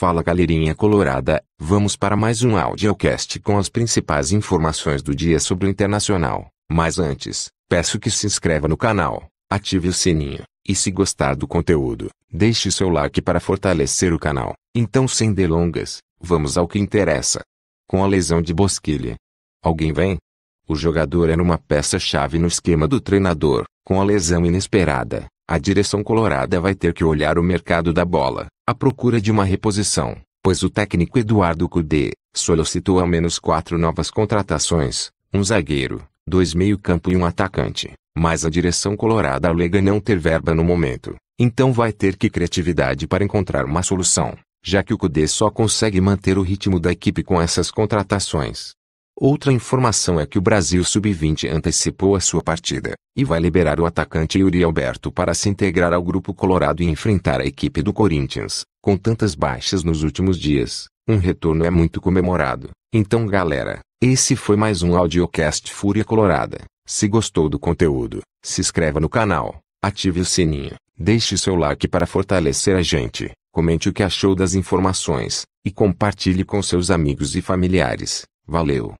Fala galerinha colorada, vamos para mais um audiocast com as principais informações do dia sobre o internacional. Mas antes, peço que se inscreva no canal, ative o sininho, e se gostar do conteúdo, deixe seu like para fortalecer o canal. Então sem delongas, vamos ao que interessa. Com a lesão de Bosquilha. Alguém vem? O jogador era uma peça-chave no esquema do treinador. Com a lesão inesperada, a direção colorada vai ter que olhar o mercado da bola à procura de uma reposição, pois o técnico Eduardo Cudê solicitou ao menos quatro novas contratações, um zagueiro, dois meio-campo e um atacante, mas a direção colorada alega não ter verba no momento, então vai ter que criatividade para encontrar uma solução, já que o Cudê só consegue manter o ritmo da equipe com essas contratações. Outra informação é que o Brasil Sub-20 antecipou a sua partida, e vai liberar o atacante Yuri Alberto para se integrar ao grupo colorado e enfrentar a equipe do Corinthians. Com tantas baixas nos últimos dias, um retorno é muito comemorado. Então galera, esse foi mais um audiocast Fúria Colorada. Se gostou do conteúdo, se inscreva no canal, ative o sininho, deixe seu like para fortalecer a gente, comente o que achou das informações, e compartilhe com seus amigos e familiares. Valeu!